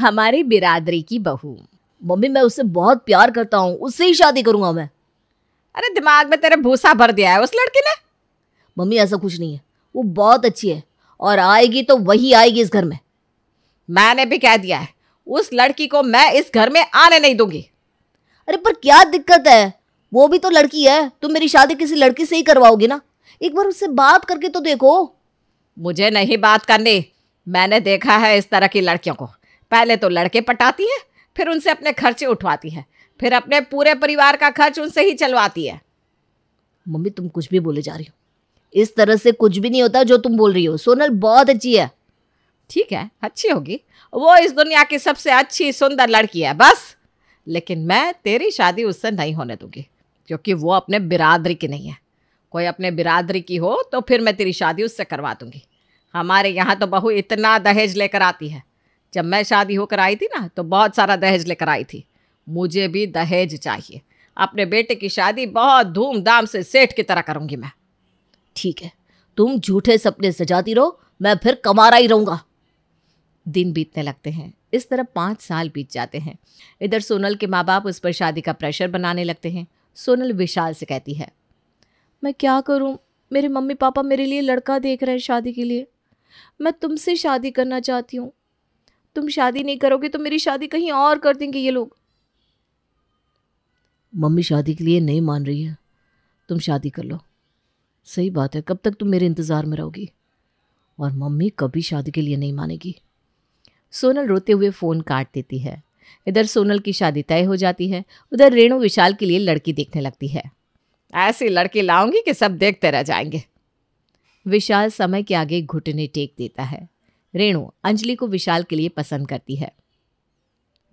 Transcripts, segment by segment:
हमारी बिरादरी की बहू मम्मी मैं उससे बहुत प्यार करता हूँ उससे ही शादी करूंगा मैं अरे दिमाग में तेरे भूसा भर दिया है उस लड़की ने मम्मी ऐसा कुछ नहीं है वो बहुत अच्छी है और आएगी तो वही आएगी इस घर में मैंने भी कह दिया है उस लड़की को मैं इस घर में आने नहीं दूंगी अरे पर क्या दिक्कत है वो भी तो लड़की है तुम मेरी शादी किसी लड़की से ही करवाओगी ना एक बार उससे बात करके तो देखो मुझे नहीं बात करनी मैंने देखा है इस तरह की लड़कियों को पहले तो लड़के पटाती है फिर उनसे अपने खर्चे उठवाती है फिर अपने पूरे परिवार का खर्च उनसे ही चलवाती है मम्मी तुम कुछ भी बोले जा रही हो इस तरह से कुछ भी नहीं होता जो तुम बोल रही हो सोनल बहुत अच्छी है ठीक है अच्छी होगी वो इस दुनिया की सबसे अच्छी सुंदर लड़की है बस लेकिन मैं तेरी शादी उससे नहीं होने दूंगी क्योंकि वो अपने बिरादरी की नहीं है कोई अपने बिरादरी की हो तो फिर मैं तेरी शादी उससे करवा दूंगी हमारे यहाँ तो बहू इतना दहेज लेकर आती है जब मैं शादी होकर आई थी ना तो बहुत सारा दहेज लेकर आई थी मुझे भी दहेज चाहिए अपने बेटे की शादी बहुत धूमधाम से सेठ की तरह करूंगी मैं ठीक है तुम झूठे सपने सजाती रहो मैं फिर कमारा ही रहूंगा दिन बीतने लगते हैं इस तरह पाँच साल बीत जाते हैं इधर सोनल के माँ बाप उस पर शादी का प्रेशर बनाने लगते हैं सोनल विशाल से कहती है मैं क्या करूं मेरे मम्मी पापा मेरे लिए लड़का देख रहे हैं शादी के लिए मैं तुमसे शादी करना चाहती हूँ तुम शादी नहीं करोगे तो मेरी शादी कहीं और कर देंगे ये लोग मम्मी शादी के लिए नहीं मान रही है तुम शादी कर लो सही बात है कब तक तुम मेरे इंतज़ार में रहोगी और मम्मी कभी शादी के लिए नहीं मानेगी सोनल रोते हुए फ़ोन काट देती है इधर सोनल की शादी तय हो जाती है उधर रेणु विशाल के लिए लड़की देखने लगती है ऐसी लड़की लाऊंगी कि सब देखते रह जाएंगे विशाल समय के आगे घुटने टेक देता है रेणु अंजलि को विशाल के लिए पसंद करती है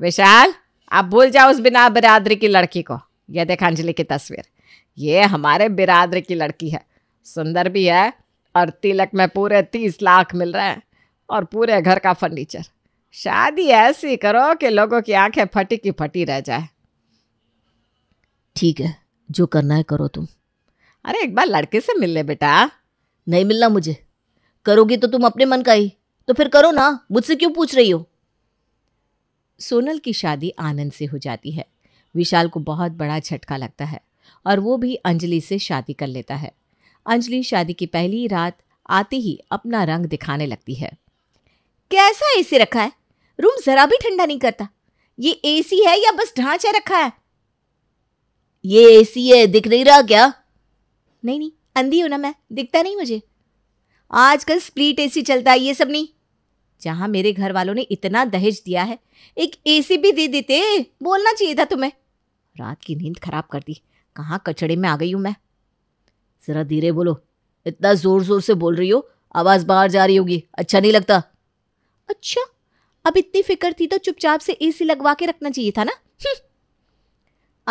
विशाल आप भूल जाओ उस बिना बिरादरी की लड़की को यह देख अंजलि की तस्वीर ये हमारे बिरादरी की लड़की है सुंदर भी है और तिलक में पूरे तीस लाख मिल रहे हैं और पूरे घर का फर्नीचर शादी ऐसी करो कि लोगों की आंखें फटी की फटी रह जाए ठीक है जो करना है करो तुम अरे एक बार लड़के से मिल ले बेटा नहीं मिलना मुझे करोगी तो तुम अपने मन का ही तो फिर करो ना मुझसे क्यों पूछ रही हो सोनल की शादी आनंद से हो जाती है विशाल को बहुत बड़ा झटका लगता है और वो भी अंजलि से शादी कर लेता है अंजलि शादी की पहली रात आते ही अपना रंग दिखाने लगती है कैसा एसी रखा है रूम जरा भी ठंडा नहीं करता ये एसी है या बस ढांचा रखा है ये एसी है दिख नहीं रहा क्या नहीं नहीं अंधी हो ना मैं दिखता नहीं मुझे आजकल स्प्लिट एसी चलता है ये सब नहीं जहां मेरे घर वालों ने इतना दहेज दिया है एक एसी भी दे देते बोलना चाहिए था तुम्हें रात की नींद खराब कर दी कहाँ कचड़े में आ गई हूँ मैं ज़रा धीरे बोलो इतना ज़ोर ज़ोर से बोल रही हो आवाज़ बाहर जा रही होगी अच्छा नहीं लगता अच्छा अब इतनी फिक्र थी तो चुपचाप से एसी लगवा के रखना चाहिए था ना हम्म।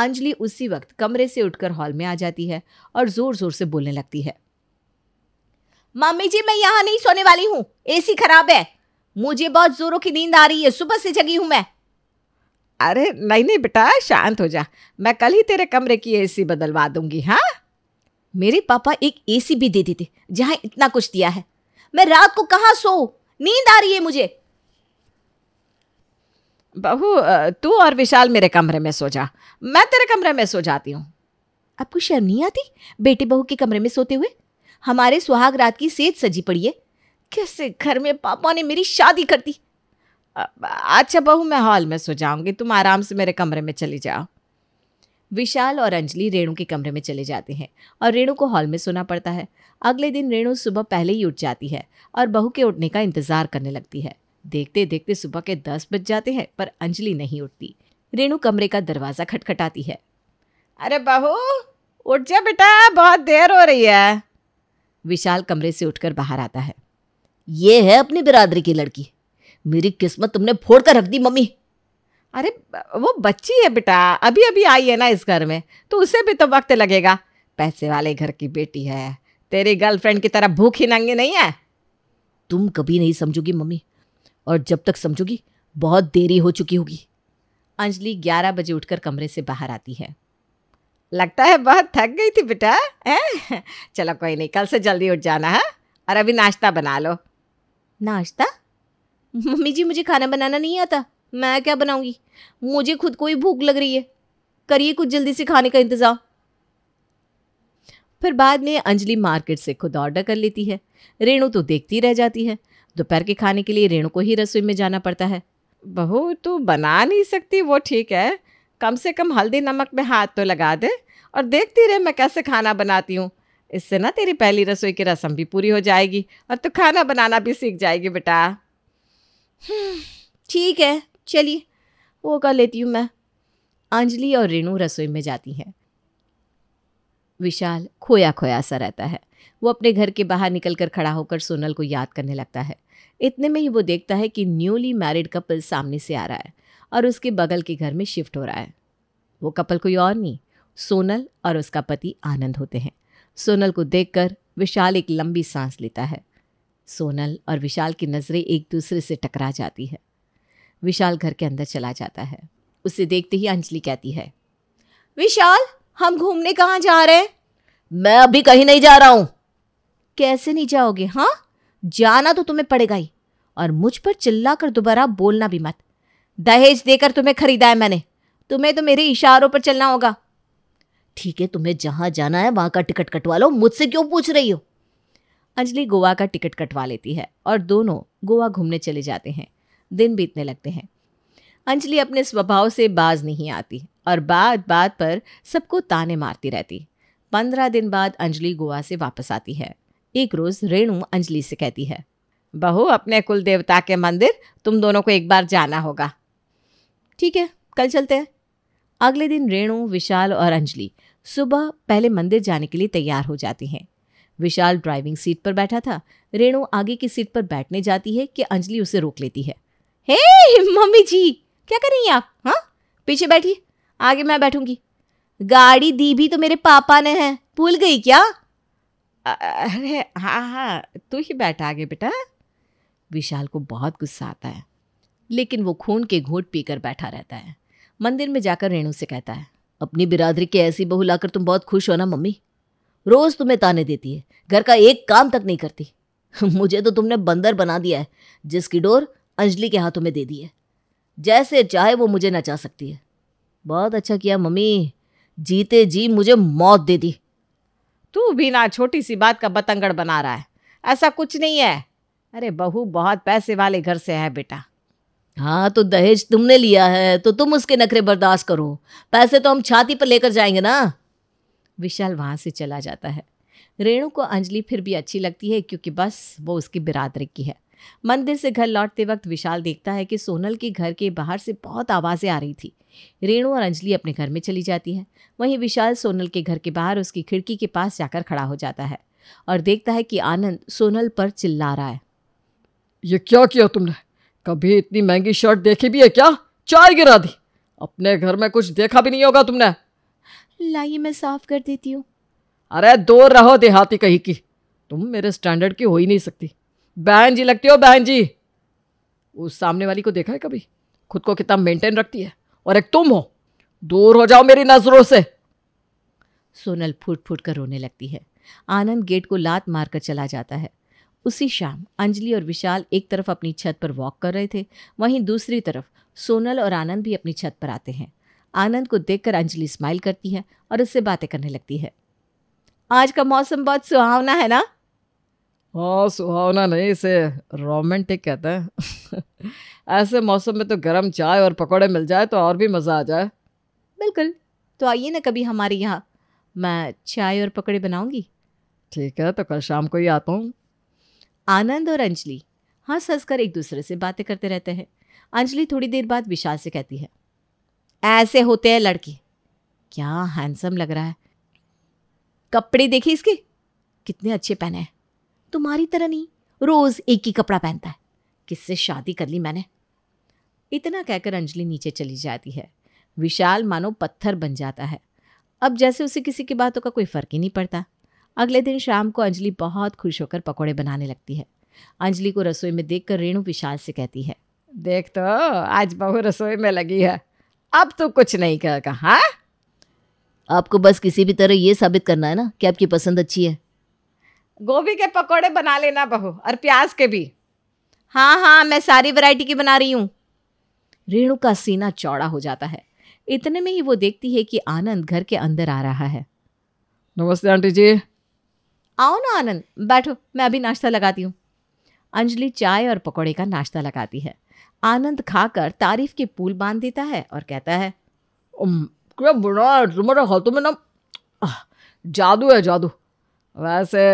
अंजलि उसी वक्त कमरे से उठकर हॉल में आ जाती है और ज़ोर ज़ोर से बोलने लगती है मामी जी मैं यहाँ नहीं सोने वाली हूँ एसी खराब है मुझे बहुत जोरों की नींद आ रही है सुबह से जगी हूं मैं अरे नहीं नहीं बेटा शांत हो जा मैं कल ही तेरे कमरे की एसी बदलवा दूंगी हाँ मेरे पापा एक एसी भी दे देते जहां इतना कुछ दिया है मैं रात को कहां सो नींद आ रही है मुझे बहू तू और विशाल मेरे कमरे में सो जा मैं तेरे कमरे में सो जाती हूँ आपको शर्म नहीं आती बेटे बहू के कमरे में सोते हुए हमारे सुहाग रात की सेज सजी पड़ी है कैसे घर में पापा ने मेरी शादी कर दी अच्छा बहू मैं हॉल में सो जाऊंगी तुम आराम से मेरे कमरे में चली जाओ विशाल और अंजलि रेणु के कमरे में चले जाते हैं और रेणु को हॉल में सोना पड़ता है अगले दिन रेणु सुबह पहले ही उठ जाती है और बहू के उठने का इंतज़ार करने लगती है देखते देखते सुबह के दस बज जाते हैं पर अंजलि नहीं उठती रेणु कमरे का दरवाज़ा खटखटाती है अरे बहू उठ जा बेटा बहुत देर हो रही है विशाल कमरे से उठकर बाहर आता है ये है अपनी बिरादरी की लड़की मेरी किस्मत तुमने फोड़ कर रख दी मम्मी अरे वो बच्ची है बेटा अभी अभी आई है ना इस घर में तो उसे भी तो वक्त लगेगा पैसे वाले घर की बेटी है तेरी गर्लफ्रेंड की तरह भूख ही नंगी नहीं है तुम कभी नहीं समझोगी मम्मी और जब तक समझोगी बहुत देरी हो चुकी होगी अंजलि ग्यारह बजे उठकर कमरे से बाहर आती है लगता है बहुत थक गई थी बेटा चलो कोई नहीं कल से जल्दी उठ जाना है हाँ? और अभी नाश्ता बना लो नाश्ता मम्मी जी मुझे खाना बनाना नहीं आता मैं क्या बनाऊंगी मुझे खुद को ही भूख लग रही है करिए कुछ जल्दी से खाने का इंतज़ाम फिर बाद में अंजलि मार्केट से खुद ऑर्डर कर लेती है रेणु तो देखती रह जाती है दोपहर के खाने के लिए रेणु को ही रसोई में जाना पड़ता है बहू तो बना नहीं सकती वो ठीक है कम से कम हल्दी नमक में हाथ तो लगा दे और देखती रहे मैं कैसे खाना बनाती हूँ इससे ना तेरी पहली रसोई की रसम भी पूरी हो जाएगी और तू खाना बनाना भी सीख जाएगी बेटा हम्म, ठीक है चलिए वो कर लेती हूँ मैं अंजलि और रेणु रसोई में जाती हैं विशाल खोया खोया सा रहता है वो अपने घर के बाहर निकलकर खड़ा होकर सोनल को याद करने लगता है इतने में ही वो देखता है कि न्यूली मैरिड कपल सामने से आ रहा है और उसके बगल के घर में शिफ्ट हो रहा है वो कपल कोई और नहीं सोनल और उसका पति आनंद होते हैं सोनल को देखकर विशाल एक लंबी सांस लेता है सोनल और विशाल की नज़रें एक दूसरे से टकरा जाती है विशाल घर के अंदर चला जाता है उसे देखते ही अंजलि कहती है विशाल हम घूमने कहाँ जा रहे हैं मैं अभी कहीं नहीं जा रहा हूँ कैसे नहीं जाओगे हाँ जाना तो तुम्हें पड़ेगा ही और मुझ पर चिल्ला कर दोबारा बोलना भी मत दहेज देकर तुम्हें खरीदा है मैंने तुम्हें तो मेरे इशारों पर चलना होगा ठीक है तुम्हें जहाँ जाना है वहाँ का टिकट कटवा लो मुझसे क्यों पूछ रही हो अंजलि गोवा का टिकट कटवा लेती है और दोनों गोवा घूमने चले जाते हैं दिन बीतने लगते हैं अंजलि अपने स्वभाव से बाज नहीं आती और बात बात पर सबको ताने मारती रहती पंद्रह दिन बाद अंजलि गोवा से वापस आती है एक रोज रेणु अंजलि से कहती है बहू अपने कुल देवता के मंदिर तुम दोनों को एक बार जाना होगा ठीक है कल चलते हैं अगले दिन रेणु विशाल और अंजलि सुबह पहले मंदिर जाने के लिए तैयार हो जाती हैं विशाल ड्राइविंग सीट पर बैठा था रेणु आगे की सीट पर बैठने जाती है कि अंजलि उसे रोक लेती है हे hey, मम्मी जी क्या कर रही हैं आप हाँ पीछे बैठिए आगे मैं बैठूंगी गाड़ी दी भी तो मेरे पापा ने है भूल गई क्या अरे हाँ हाँ तू ही बैठ आगे बेटा विशाल को बहुत गुस्सा आता है लेकिन वो खून के घोट पीकर बैठा रहता है मंदिर में जाकर रेणु से कहता है अपनी बिरादरी की ऐसी बहू लाकर तुम बहुत खुश हो ना मम्मी रोज़ तुम्हें ताने देती है घर का एक काम तक नहीं करती मुझे तो तुमने बंदर बना दिया है जिसकी डोर अंजलि के हाथों में दे दी है जैसे चाहे वो मुझे नचा सकती है बहुत अच्छा किया मम्मी जीते जी मुझे मौत दे दी तू भी ना छोटी सी बात का बतंगड़ बना रहा है ऐसा कुछ नहीं है अरे बहू बहुत पैसे वाले घर से है बेटा हाँ तो दहेज तुमने लिया है तो तुम उसके नखरे बर्दाश्त करो पैसे तो हम छाती पर लेकर जाएंगे ना विशाल वहाँ से चला जाता है रेणु को अंजलि फिर भी अच्छी लगती है क्योंकि बस वो उसकी बिरादरी की है मंदिर से घर लौटते वक्त विशाल देखता है कि सोनल के घर के बाहर से बहुत आवाज़ें आ रही थी रेणु और अंजलि अपने घर में चली जाती है वहीं विशाल सोनल के घर के बाहर उसकी खिड़की के पास जाकर खड़ा हो जाता है और देखता है कि आनंद सोनल पर चिल्ला रहा है ये क्या किया तुमने कभी इतनी महंगी शर्ट देखी भी है क्या चाय गिरा दी अपने घर में कुछ देखा भी नहीं होगा तुमने लाइए मैं साफ कर देती हूँ अरे दो रहो देहाती कहीं की तुम मेरे स्टैंडर्ड की हो ही नहीं सकती बहन जी लगती हो बहन जी उस सामने वाली को देखा है कभी खुद को कितना मेंटेन रखती है और एक तुम हो दूर हो जाओ मेरी नजरों से सोनल फूट फूट कर रोने लगती है आनंद गेट को लात मारकर चला जाता है उसी शाम अंजलि और विशाल एक तरफ अपनी छत पर वॉक कर रहे थे वहीं दूसरी तरफ सोनल और आनंद भी अपनी छत पर आते हैं आनंद को देखकर अंजलि स्माइल करती है और उससे बातें करने लगती है आज का मौसम बहुत सुहावना है ना हाँ सुहावना नहीं इसे रोमांटिक कहते हैं ऐसे मौसम में तो गर्म चाय और पकौड़े मिल जाए तो और भी मज़ा आ जाए बिल्कुल तो आइए ना कभी हमारे यहाँ मैं चाय और पकौड़े बनाऊँगी ठीक है तो कल शाम को ही आता हूँ आनंद और अंजलि हंस हाँ, हंस हंसकर एक दूसरे से बातें करते रहते हैं अंजलि थोड़ी देर बाद विशाल से कहती है ऐसे होते हैं लड़के क्या हैंडसम लग रहा है कपड़े देखे इसके कितने अच्छे पहने हैं तुम्हारी तरह नहीं रोज एक ही कपड़ा पहनता है किससे शादी कर ली मैंने इतना कहकर अंजलि नीचे चली जाती है विशाल मानो पत्थर बन जाता है अब जैसे उसे किसी की बातों का कोई फर्क ही नहीं पड़ता अगले दिन शाम को अंजलि बहुत खुश होकर पकौड़े बनाने लगती है अंजलि को रसोई में देखकर रेणु विशाल से कहती है देख तो आज बहू रसोई में लगी है अब तो कुछ नहीं कहेगा हाँ आपको बस किसी भी तरह ये साबित करना है ना कि आपकी पसंद अच्छी है गोभी के पकौड़े बना लेना बहू और प्याज के भी हाँ हाँ मैं सारी वैरायटी की बना रही हूँ रेणु का सीना चौड़ा हो जाता है इतने में ही वो देखती है कि आनंद घर के अंदर आ रहा है नमस्ते आंटी जी आओ ना आनंद बैठो मैं अभी नाश्ता लगाती हूँ अंजलि चाय और पकौड़े का नाश्ता लगाती है आनंद खाकर तारीफ के पुल बांध देता है और कहता है क्या बुरा है तुम्हारे हाथों में ना जादू है जादू वैसे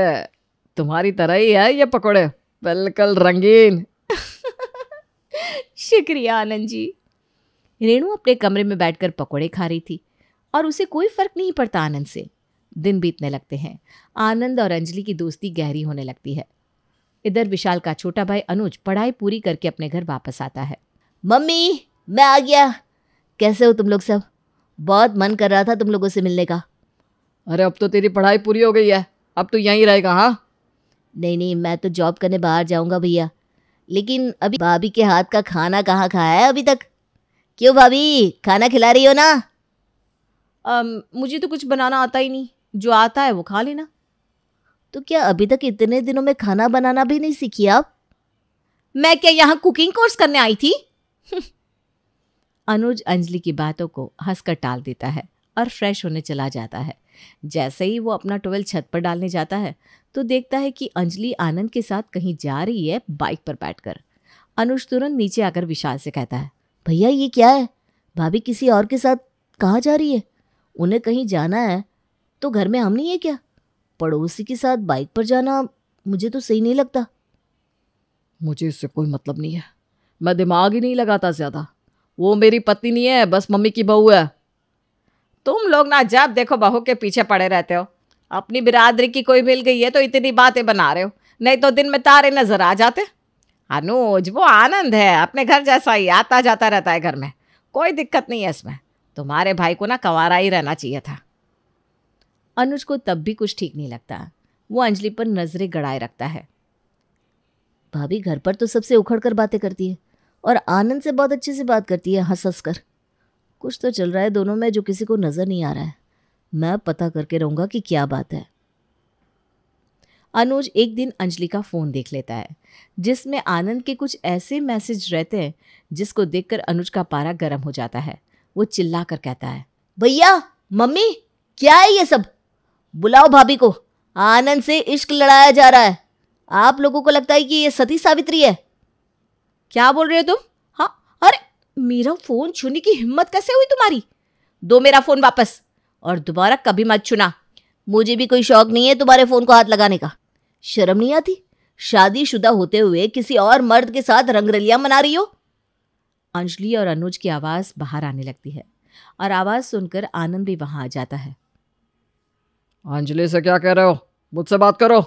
तुम्हारी तरह ही है ये पकौड़े बिल्कुल रंगीन शुक्रिया आनंद जी रेणु अपने कमरे में बैठकर पकौड़े खा रही थी और उसे कोई फर्क नहीं पड़ता आनंद से दिन बीतने लगते हैं आनंद और अंजलि की दोस्ती गहरी होने लगती है इधर विशाल का छोटा भाई अनुज पढ़ाई पूरी करके अपने घर वापस आता है मम्मी मैं आ गया कैसे हो तुम लोग सब बहुत मन कर रहा था तुम लोगों से मिलने का अरे अब तो तेरी पढ़ाई पूरी हो गई है अब तो यहीं रहेगा हाँ नहीं नहीं मैं तो जॉब करने बाहर जाऊंगा भैया लेकिन अभी भाभी के हाथ का खाना कहाँ खाया है अभी तक क्यों भाभी खाना खिला रही हो ना आ, मुझे तो कुछ बनाना आता ही नहीं जो आता है वो खा लेना तो क्या अभी तक इतने दिनों में खाना बनाना भी नहीं सीखी आप मैं क्या यहां कुकिंग कोर्स करने आई थी अनुज अंजलि की बातों को हंसकर टाल देता है और फ्रेश होने चला जाता है जैसे ही वो अपना टोवेल छत पर डालने जाता है तो देखता है कि अंजलि आनंद के साथ कहीं जा रही है बाइक पर बैठकर अनुज तुरंत नीचे आकर विशाल से कहता है भैया ये क्या है भाभी किसी और के साथ कहाँ जा रही है उन्हें कहीं जाना है तो घर में हम नहीं है क्या पड़ोसी के साथ बाइक पर जाना मुझे तो सही नहीं लगता मुझे इससे कोई मतलब नहीं है मैं दिमाग ही नहीं लगाता ज़्यादा वो मेरी पत्नी नहीं है बस मम्मी की बहू है तुम लोग ना जब देखो बहू के पीछे पड़े रहते हो अपनी बिरादरी की कोई मिल गई है तो इतनी बातें बना रहे हो नहीं तो दिन में तारे नजर आ जाते अनुज वो आनंद है अपने घर जैसा ही आता जाता रहता है घर में कोई दिक्कत नहीं है इसमें तुम्हारे भाई को ना कंवारा ही रहना चाहिए था अनुज को तब भी कुछ ठीक नहीं लगता वो अंजलि पर नज़रें गड़ाए रखता है भाभी घर पर तो सबसे उखड़ कर बातें करती है और आनंद से बहुत अच्छे से बात करती है हंस हंस कर कुछ तो चल रहा है दोनों में जो किसी को नज़र नहीं आ रहा है मैं पता करके रहूंगा कि क्या बात है अनुज एक दिन अंजलि का फ़ोन देख लेता है जिसमें आनंद के कुछ ऐसे मैसेज रहते हैं जिसको देखकर अनुज का पारा गर्म हो जाता है वो चिल्ला कर कहता है भैया मम्मी क्या है ये सब बुलाओ भाभी को आनंद से इश्क लड़ाया जा रहा है आप लोगों को लगता है कि ये सती सावित्री है क्या बोल रहे हो तुम हाँ अरे मेरा फोन छूने की हिम्मत कैसे हुई तुम्हारी दो मेरा फोन वापस और दोबारा कभी मत छूना मुझे भी कोई शौक नहीं है तुम्हारे फोन को हाथ लगाने का शर्म नहीं आती शादीशुदा होते हुए किसी और मर्द के साथ रंगरलियां मना रही हो अंजलि और अनुज की आवाज़ बाहर आने लगती है और आवाज़ सुनकर आनंद भी वहां आ जाता है अंजलि से क्या कह रहे हो मुझसे बात करो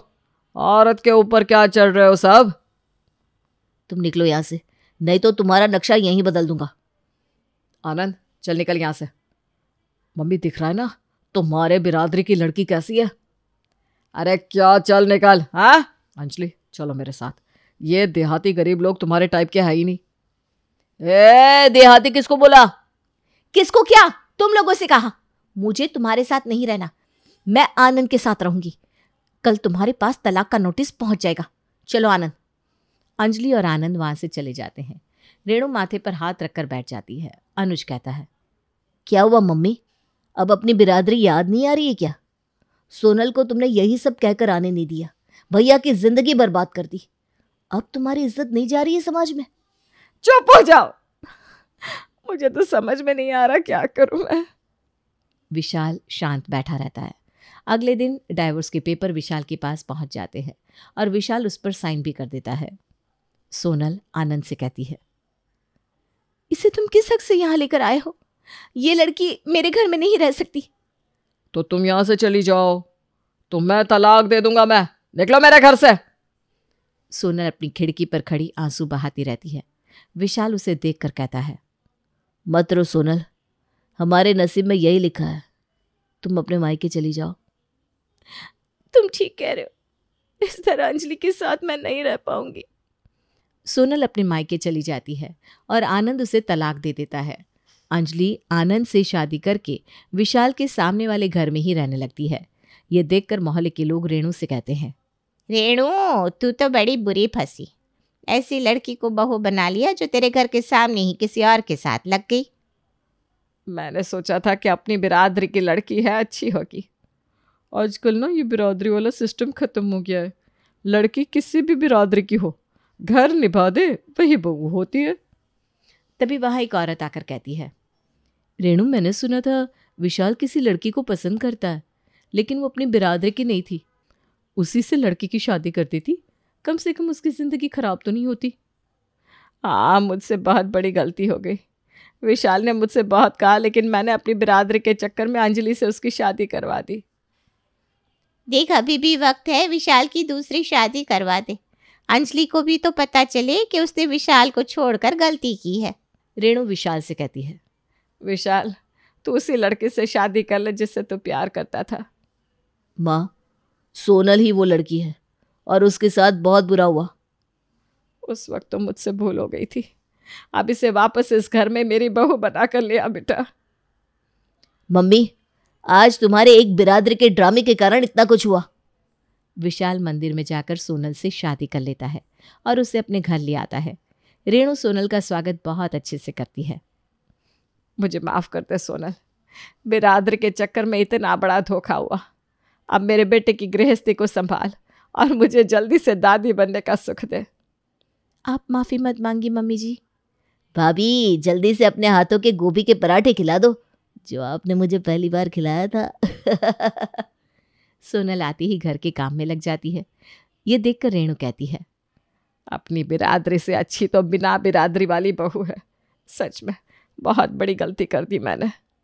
औरत के ऊपर क्या चल रहे हो साहब तुम निकलो यहाँ से नहीं तो तुम्हारा नक्शा यहीं बदल दूंगा आनंद चल निकल यहाँ से मम्मी दिख रहा है ना तुम्हारे तो बिरादरी की लड़की कैसी है अरे क्या चल निकल हाँ अंजलि चलो मेरे साथ ये देहाती गरीब लोग तुम्हारे टाइप के है ही नहीं ए देहाती किसको बोला किसको क्या तुम लोगों से कहा मुझे तुम्हारे साथ नहीं रहना मैं आनंद के साथ रहूंगी कल तुम्हारे पास तलाक का नोटिस पहुंच जाएगा चलो आनंद अंजलि और आनंद वहां से चले जाते हैं रेणु माथे पर हाथ रखकर बैठ जाती है अनुज कहता है क्या हुआ मम्मी अब अपनी बिरादरी याद नहीं आ रही है क्या सोनल को तुमने यही सब कहकर आने नहीं दिया भैया की जिंदगी बर्बाद कर दी अब तुम्हारी इज्जत नहीं जा रही है समाज में चुप हो जाओ मुझे तो समझ में नहीं आ रहा क्या करूं मैं विशाल शांत बैठा रहता है अगले दिन डाइवोर्स के पेपर विशाल के पास पहुंच जाते हैं और विशाल उस पर साइन भी कर देता है सोनल आनंद से कहती है इसे तुम किस हक से यहां लेकर आए हो ये लड़की मेरे घर में नहीं रह सकती तो तुम यहां से चली जाओ तो मैं तलाक दे दूंगा मैं निकलो मेरे घर से सोनल अपनी खिड़की पर खड़ी आंसू बहाती रहती है विशाल उसे देख कर कहता है मत रो सोनल हमारे नसीब में यही लिखा है तुम अपने मायके चली जाओ तुम ठीक कह रहे हो इस तरह अंजलि के साथ मैं नहीं रह पाऊंगी सोनल अपने मायके चली जाती है और आनंद उसे तलाक दे देता है अंजलि आनंद से शादी करके विशाल के सामने वाले घर में ही रहने लगती है ये देखकर मोहल्ले के लोग रेणु से कहते हैं रेणु तू तो बड़ी बुरी फंसी ऐसी लड़की को बहू बना लिया जो तेरे घर के सामने ही किसी और के साथ लग गई मैंने सोचा था कि अपनी बिरादरी की लड़की है अच्छी होगी आजकल ना ये बिरादरी वाला सिस्टम ख़त्म हो गया है लड़की किसी भी बिरादरी की हो घर निभा दे वही बहू होती है तभी वहाँ एक औरत आकर कहती है रेणु मैंने सुना था विशाल किसी लड़की को पसंद करता है लेकिन वो अपनी बिरादरी की नहीं थी उसी से लड़की की शादी करती थी कम से कम उसकी ज़िंदगी ख़राब तो नहीं होती हाँ मुझसे बहुत बड़ी गलती हो गई विशाल ने मुझसे बहुत कहा लेकिन मैंने अपनी बिरादरी के चक्कर में अंजलि से उसकी शादी करवा दी देख अभी भी वक्त है विशाल की दूसरी शादी करवा दे अंजलि को भी तो पता चले कि उसने विशाल को छोड़कर गलती की है रेणु विशाल से कहती है विशाल तू उसी लड़के से शादी कर ले जिससे तू प्यार करता था माँ सोनल ही वो लड़की है और उसके साथ बहुत बुरा हुआ उस वक्त तो मुझसे भूल हो गई थी अब इसे वापस इस घर में मेरी बहू बना कर लिया बेटा मम्मी आज तुम्हारे एक बिरादर के ड्रामे के कारण इतना कुछ हुआ विशाल मंदिर में जाकर सोनल से शादी कर लेता है और उसे अपने घर ले आता है रेणु सोनल का स्वागत बहुत अच्छे से करती है मुझे माफ़ कर दे सोनल बिरादर के चक्कर में इतना बड़ा धोखा हुआ अब मेरे बेटे की गृहस्थी को संभाल और मुझे जल्दी से दादी बनने का सुख दे आप माफ़ी मत मांगी मम्मी जी भाभी जल्दी से अपने हाथों के गोभी के पराठे खिला दो जो आपने मुझे पहली बार खिलाया था सोनल आती ही घर के काम में लग जाती है ये देखकर रेणु कहती है अपनी बिरादरी से अच्छी तो बिना बिरादरी वाली बहू है सच में बहुत बड़ी गलती कर दी मैंने